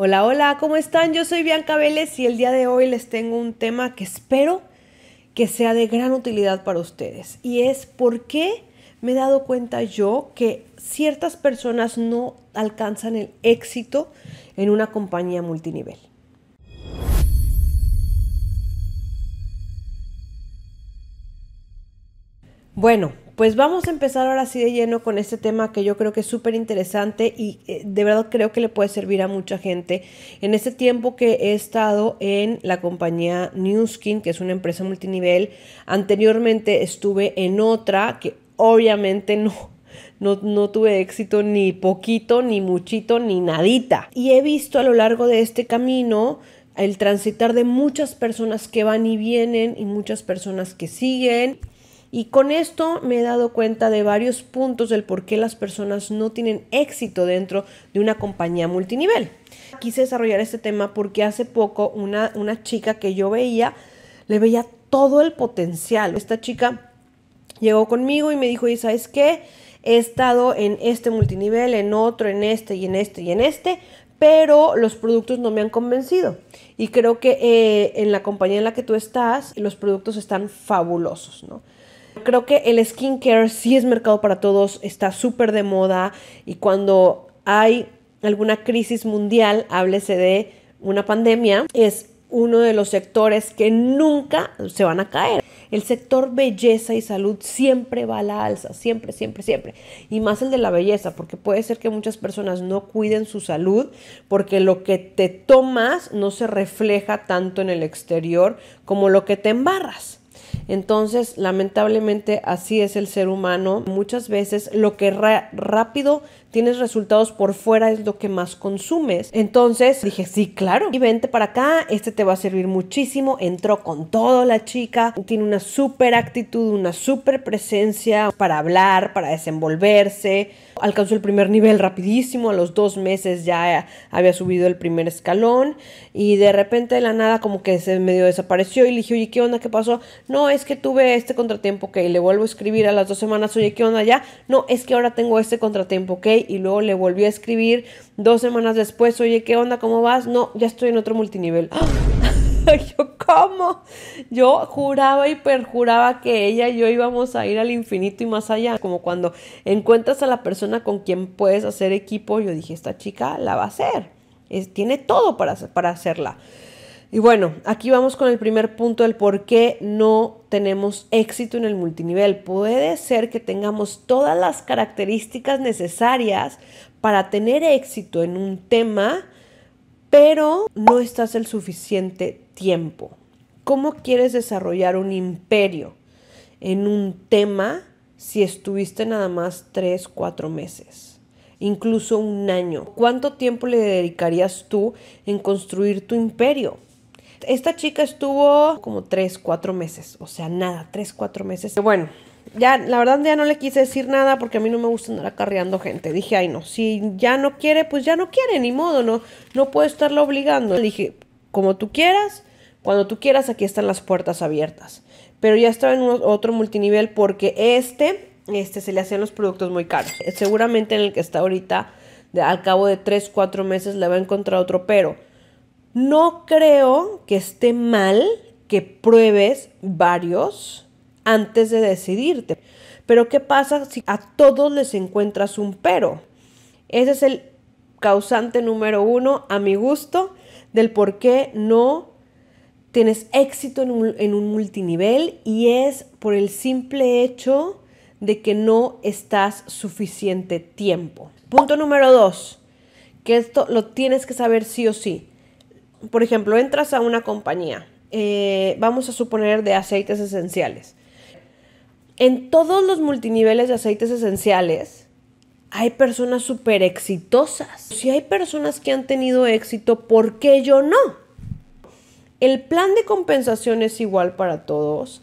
Hola, hola, ¿cómo están? Yo soy Bianca Vélez y el día de hoy les tengo un tema que espero que sea de gran utilidad para ustedes. Y es por qué me he dado cuenta yo que ciertas personas no alcanzan el éxito en una compañía multinivel. Bueno, pues vamos a empezar ahora sí de lleno con este tema que yo creo que es súper interesante y eh, de verdad creo que le puede servir a mucha gente. En este tiempo que he estado en la compañía Newskin, que es una empresa multinivel, anteriormente estuve en otra que obviamente no, no, tuve éxito ni poquito, ni muchito, ni nadita. Y he visto a lo largo de este camino el transitar de muchas personas que van y vienen y muchas personas que siguen. Y con esto me he dado cuenta de varios puntos del por qué las personas no tienen éxito dentro de una compañía multinivel. Quise desarrollar este tema porque hace poco una, chica que yo veía, le veía todo el potencial. Esta chica llegó conmigo y me dijo, ¿y sabes qué? He estado en este multinivel, en otro, en este y en este y en este, pero los productos no me han convencido. Y creo que eh, en la compañía en la que tú estás, los productos están fabulosos, ¿no? Creo que el skincare sí es mercado para todos, está súper de moda y cuando hay alguna crisis mundial, háblese de una pandemia, es uno de los sectores que nunca se van a caer. El sector belleza y salud siempre va a la alza, siempre, siempre, siempre. Y más el de la belleza, porque puede ser que muchas personas no cuiden su salud porque lo que te tomas no se refleja tanto en el exterior como lo que te embarras. Entonces, lamentablemente, así es el ser humano. Muchas veces lo que rápido tienes resultados por fuera es lo que más consumes. Entonces dije, sí, claro, y vente para acá, este te va a servir muchísimo. Entró con todo la chica, tiene una súper actitud, una súper presencia para hablar, para desenvolverse. Alcanzó el primer nivel rapidísimo, a los dos meses ya había subido el primer escalón y de repente de la nada como que se medio desapareció y le dije, oye, ¿qué onda? ¿Qué pasó? No, es que tuve este contratiempo, ok, le vuelvo a escribir a las dos semanas, oye, ¿qué onda ya? No, es que ahora tengo este contratiempo, ok, y luego le volví a escribir dos semanas después, oye, ¿qué onda? ¿Cómo vas? No, ya estoy en otro multinivel. yo, ¿cómo? Yo juraba y perjuraba que ella y yo íbamos a ir al infinito y más allá. Como cuando encuentras a la persona con quien puedes hacer equipo, yo dije, esta chica la va a hacer. tiene todo para, para hacerla. Y bueno, aquí vamos con el primer punto del por qué no tenemos éxito en el multinivel. Puede ser que tengamos todas las características necesarias para tener éxito en un tema, pero no estás el suficiente tiempo. ¿Cómo quieres desarrollar un imperio en un tema si estuviste nada más 3, 4 meses? Incluso un año. ¿Cuánto tiempo le dedicarías tú en construir tu imperio? Esta chica estuvo como 3, 4 meses, o sea, nada, 3, 4 meses. Bueno, ya, la verdad ya no le quise decir nada porque a mí no me gusta andar acarreando gente. Dije, ay no, si ya no quiere, pues ya no quiere, ni modo, no, no puedo estarlo obligando. Le dije, como tú quieras, cuando tú quieras, aquí están las puertas abiertas. Pero ya estaba en otro multinivel porque este, este se le hacían los productos muy caros. Seguramente en el que está ahorita, de, al cabo de 3, 4 meses le va a encontrar otro pero no creo que esté mal que pruebes varios antes de decidirte. Pero ¿qué pasa si a todos les encuentras un pero? Ese es el causante número uno, a mi gusto, del por qué no tienes éxito en un, multinivel y es por el simple hecho de que no estás suficiente tiempo. Punto número dos, que esto lo tienes que saber sí o sí por ejemplo, entras a una compañía, eh, vamos a suponer de aceites esenciales. En todos los multiniveles de aceites esenciales hay personas súper exitosas. Si hay personas que han tenido éxito, ¿por qué yo no? El plan de compensación es igual para todos.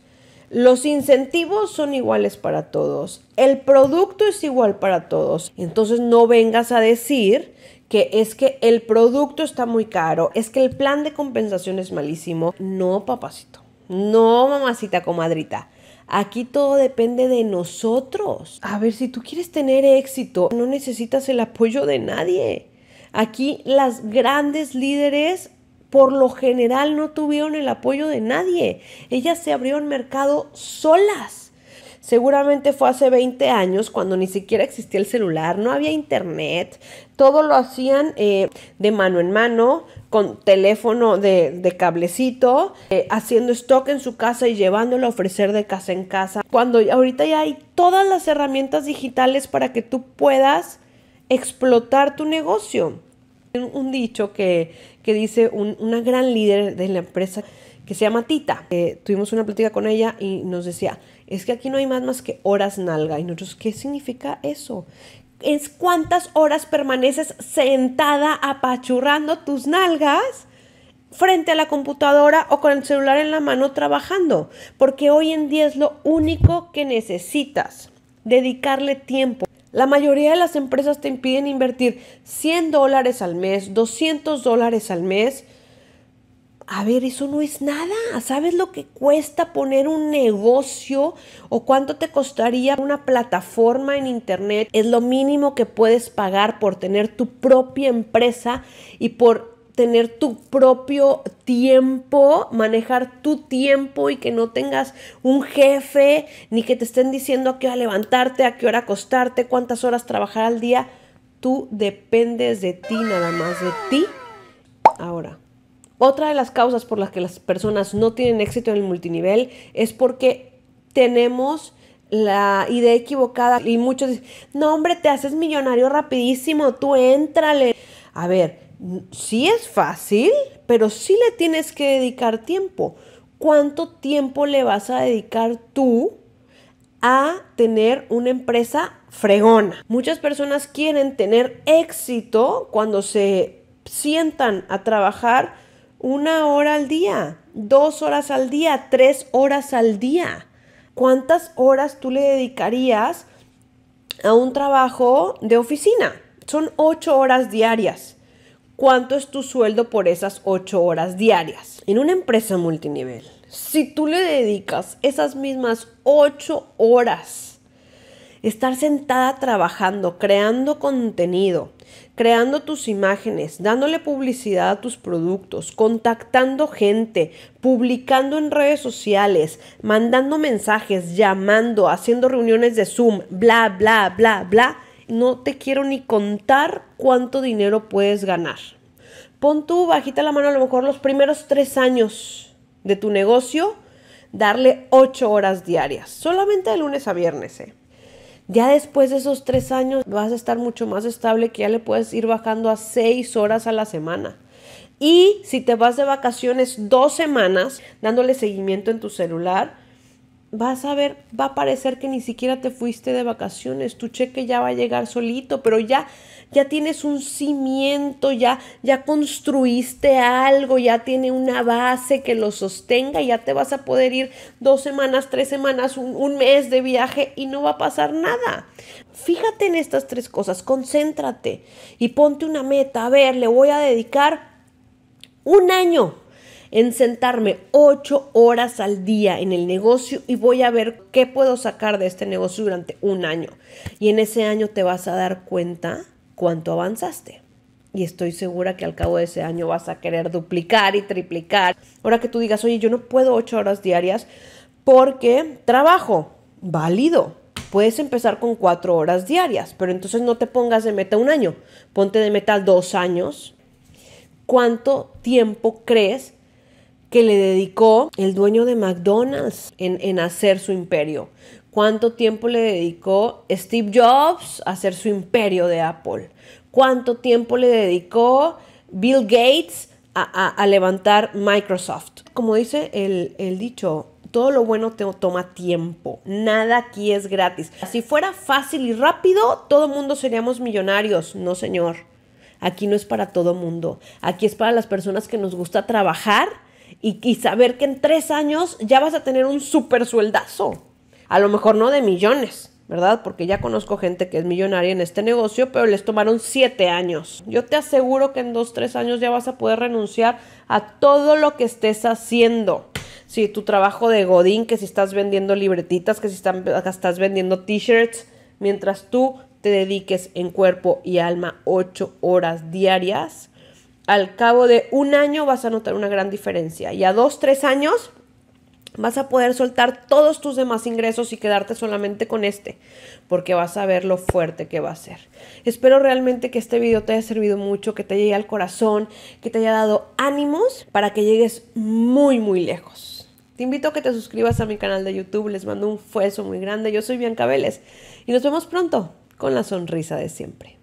Los incentivos son iguales para todos. El producto es igual para todos. Entonces no vengas a decir que es que el producto está muy caro, es que el plan de compensación es malísimo. No, papacito. No, mamacita comadrita. Aquí todo depende de nosotros. A ver, si tú quieres tener éxito, no necesitas el apoyo de nadie. Aquí las grandes líderes por lo general no tuvieron el apoyo de nadie. Ellas se abrieron mercado solas. Seguramente fue hace 20 años cuando ni siquiera existía el celular, no había internet, todo lo hacían eh, de mano en mano, con teléfono de, cablecito, eh, haciendo stock en su casa y llevándolo a ofrecer de casa en casa. Cuando ahorita ya hay todas las herramientas digitales para que tú puedas explotar tu negocio. Un dicho que, dice una gran líder de la empresa que se llama Tita. Eh, tuvimos una plática con ella y nos decía, es que aquí no hay más más que horas nalga. Y nosotros, ¿qué significa eso? Es cuántas horas permaneces sentada apachurrando tus nalgas frente a la computadora o con el celular en la mano trabajando, porque hoy en día es lo único que necesitas, dedicarle tiempo. La mayoría de las empresas te impiden invertir 100 dólares al mes, 200 dólares al mes a ver, eso no es nada. ¿Sabes lo que cuesta poner un negocio o cuánto te costaría una plataforma en Internet? Es lo mínimo que puedes pagar por tener tu propia empresa y por tener tu propio tiempo, manejar tu tiempo y que no tengas un jefe ni que te estén diciendo a qué hora levantarte, a qué hora acostarte, cuántas horas trabajar al día. Tú dependes de ti, nada más de ti. Ahora. Otra de las causas por las que las personas no tienen éxito en el multinivel es porque tenemos la idea equivocada y muchos dicen, no hombre, te haces millonario rapidísimo, tú entrale. A ver, sí es fácil, pero sí le tienes que dedicar tiempo. ¿Cuánto tiempo le vas a dedicar tú a tener una empresa fregona? Muchas personas quieren tener éxito cuando se sientan a trabajar una hora al día, dos horas al día, tres horas al día. ¿Cuántas horas tú le dedicarías a un trabajo de oficina? Son ocho horas diarias. ¿Cuánto es tu sueldo por esas ocho horas diarias? En una empresa multinivel, si tú le dedicas esas mismas ocho horas, estar sentada trabajando, creando contenido, creando tus imágenes, dándole publicidad a tus productos, contactando gente, publicando en redes sociales, mandando mensajes, llamando, haciendo reuniones de Zoom, bla, bla, bla, bla. No te quiero ni contar cuánto dinero puedes ganar. Pon tú bajita la mano a lo mejor los primeros tres años de tu negocio, darle ocho horas diarias, solamente de lunes a viernes. ¿eh? Ya después de esos tres años vas a estar mucho más estable que ya le puedes ir bajando a seis horas a la semana. Y si te vas de vacaciones dos semanas dándole seguimiento en tu celular, vas a ver, va a parecer que ni siquiera te fuiste de vacaciones, tu cheque ya va a llegar solito, pero ya ya tienes un cimiento, ya ya construiste algo, ya tiene una base que lo sostenga, ya te vas a poder ir dos semanas, tres semanas, un, un mes de viaje y no va a pasar nada. Fíjate en estas tres cosas, concéntrate y ponte una meta. A ver, le voy a dedicar un año en sentarme ocho horas al día en el negocio y voy a ver qué puedo sacar de este negocio durante un año. Y en ese año te vas a dar cuenta cuánto avanzaste. Y estoy segura que al cabo de ese año vas a querer duplicar y triplicar. Ahora que tú digas, oye, yo no puedo ocho horas diarias porque trabajo. Válido, puedes empezar con cuatro horas diarias, pero entonces no te pongas de meta un año, ponte de meta dos años. ¿Cuánto tiempo crees que le dedicó el dueño de McDonald's en, hacer su imperio. ¿Cuánto tiempo le dedicó Steve Jobs a hacer su imperio de Apple? ¿Cuánto tiempo le dedicó Bill Gates a, levantar Microsoft? Como dice el, dicho, todo lo bueno toma tiempo. Nada aquí es gratis. Si fuera fácil y rápido, todo mundo seríamos millonarios. No, señor. Aquí no es para todo mundo. Aquí es para las personas que nos gusta trabajar y, saber que en tres años ya vas a tener un super sueldazo. A lo mejor no de millones, ¿verdad? Porque ya conozco gente que es millonaria en este negocio, pero les tomaron siete años. Yo te aseguro que en dos, tres años ya vas a poder renunciar a todo lo que estés haciendo. Si tu trabajo de godín, que si estás vendiendo libretitas, que si estás vendiendo t-shirts, mientras tú te dediques en cuerpo y alma ocho horas diarias, al cabo de un año vas a notar una gran diferencia y a dos, tres años vas a poder soltar todos tus demás ingresos y quedarte solamente con este, porque vas a ver lo fuerte que va a ser. Espero realmente que este video te haya servido mucho, que te llegue al corazón, que te haya dado ánimos para que llegues muy, muy lejos. Te invito a que te suscribas a mi canal de YouTube, les mando un fueso muy grande, yo soy Bianca Vélez y nos vemos pronto con la sonrisa de siempre.